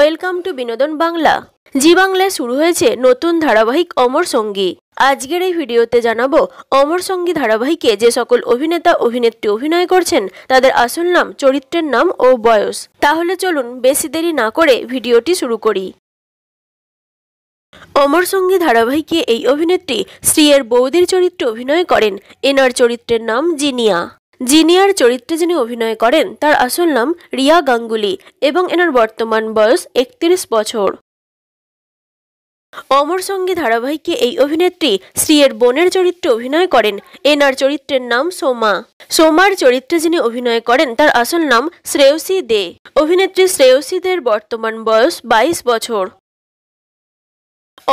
welcome to বিনোদন বাংলা জি বাংলায় শুরু হয়েছে নতুন ধারাবাহিক অমর সঙ্গী আজকের এই ভিডিওতে জানাবো অমর সঙ্গী ধারাবাহিকে যে সকল অভিনেতা অভিনেত্রী অভিনয় করছেন তাদের আসল নাম চরিত্রের নাম ও বয়স তাহলে চলুন বেশি দেরি না করে ভিডিওটি শুরু করি অমর সঙ্গী ধারাবাহিকে এই অভিনেত্রী শ্রী এর বৌদির চরিত্রে অভিনয় করেন এনার চরিত্রের নাম জিনিয়া জিনিয়ার চরিত্রে যিনি অভিনয় করেন তার আসল নাম রিয়া গাঙ্গুলি এবং এনার বর্তমান বয়স একত্রিশ বছর অমর সঙ্গী ধারাবাহিকে এই অভিনেত্রী শ্রীয়ের বোনের চরিত্রে অভিনয় করেন এনার চরিত্রের নাম সোমা সোমার চরিত্রে যিনি অভিনয় করেন তার আসল নাম শ্রেয়সী দে অভিনেত্রী শ্রেয়সী দের বর্তমান বয়স বাইশ বছর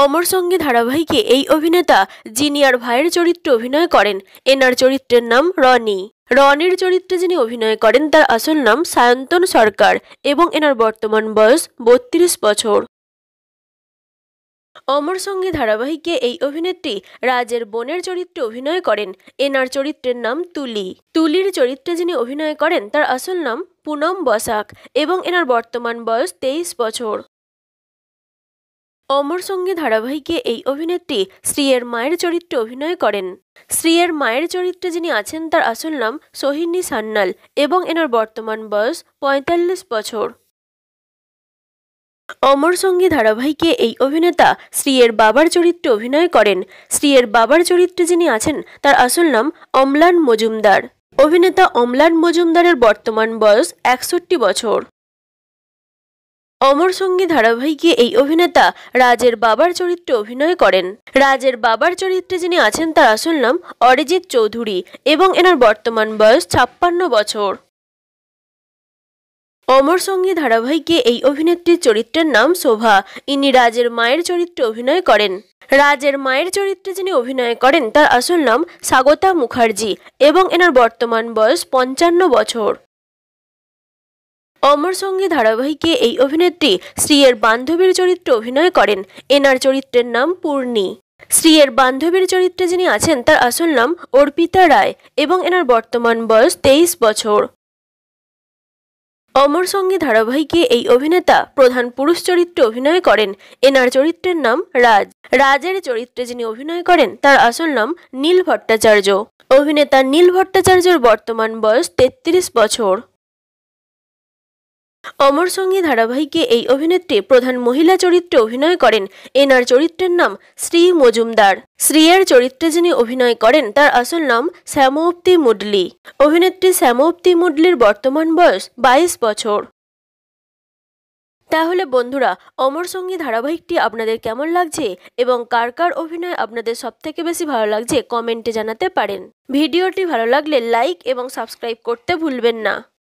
অমর সঙ্গী ধারাবাহিকে এই অভিনেতা জিনিয়ার ভাইয়ের চরিত্রে অভিনয় করেন এনার চরিত্রের নাম রনি রনির চরিত্রে যিনি অভিনয় করেন তার আসল নাম সায়ন্তন সরকার এবং এনার বর্তমান বয়স বত্রিশ বছর অমর সঙ্গী ধারাবাহিকে এই অভিনেত্রী রাজের বোনের চরিত্রে অভিনয় করেন এনার চরিত্রের নাম তুলি তুলির চরিত্রে যিনি অভিনয় করেন তার আসল নাম পুনম বসাক এবং এনার বর্তমান বয়স তেইশ বছর অমর সঙ্গী ধারাবাহিকে এই অভিনেত্রী এর মায়ের চরিত্রে অভিনয় করেন শ্রীয়ের মায়ের চরিত্রে যিনি আছেন তার আসল নাম সোহিনী সান্নাল এবং এনার বর্তমান বয়স পঁয়তাল্লিশ বছর অমর সঙ্গী ধারাবাহিকে এই অভিনেতা শ্রীয়ের বাবার চরিত্রে অভিনয় করেন শ্রীয়ের বাবার চরিত্রে যিনি আছেন তার আসল নাম অম্লান মজুমদার অভিনেতা অমলান মজুমদারের বর্তমান বয়স একষট্টি বছর অমর সঙ্গী ধারাবাহিকে এই অভিনেতা রাজের বাবার চরিত্রে অভিনয় করেন রাজের বাবার চরিত্রে যিনি আছেন তার আসল নাম অরিজিৎ চৌধুরী এবং এনার বর্তমান বয়স ছাপ্পান্ন বছর অমর সঙ্গী ধারাবাহিকে এই অভিনেত্রীর চরিত্রের নাম শোভা ইনি রাজের মায়ের চরিত্রে অভিনয় করেন রাজের মায়ের চরিত্রে যিনি অভিনয় করেন তার আসল নাম স্বাগতা মুখার্জি এবং এনার বর্তমান বয়স পঞ্চান্ন বছর অমর সঙ্গী ধারাবাহিকে এই অভিনেত্রী শ্রীয়ের বান্ধবীর চরিত্রে অভিনয় করেন এনার চরিত্রের নাম পূর্ণি শ্রীয়ের বান্ধবীর চরিত্রে যিনি আছেন তার আসল নাম অর্পিতা রায় এবং এনার বর্তমান বয়স তেইশ বছর অমর সঙ্গী ধারাবাহিকে এই অভিনেতা প্রধান পুরুষ চরিত্রে অভিনয় করেন এনার চরিত্রের নাম রাজ রাজের চরিত্রে যিনি অভিনয় করেন তার আসল নাম নীল ভট্টাচার্য অভিনেতা নীল ভট্টাচার্যর বর্তমান বয়স তেত্রিশ বছর অমর সঙ্গী ধারাবাহিকে এই অভিনেত্রী প্রধান মহিলা চরিত্রে অভিনয় করেন এনার চরিত্রের নাম শ্রী মজুমদার শ্রিয়ার চরিত্রে যিনি অভিনয় করেন তার আসল নাম শ্যামোপ্তি মুডলি অভিনেত্রী শ্যামোপ্তি মুডলির বর্তমান বয়স বাইশ বছর তাহলে বন্ধুরা অমর সঙ্গী ধারাবাহিকটি আপনাদের কেমন লাগছে এবং কার কার অভিনয় আপনাদের সবথেকে বেশি ভালো লাগছে কমেন্টে জানাতে পারেন ভিডিওটি ভালো লাগলে লাইক এবং সাবস্ক্রাইব করতে ভুলবেন না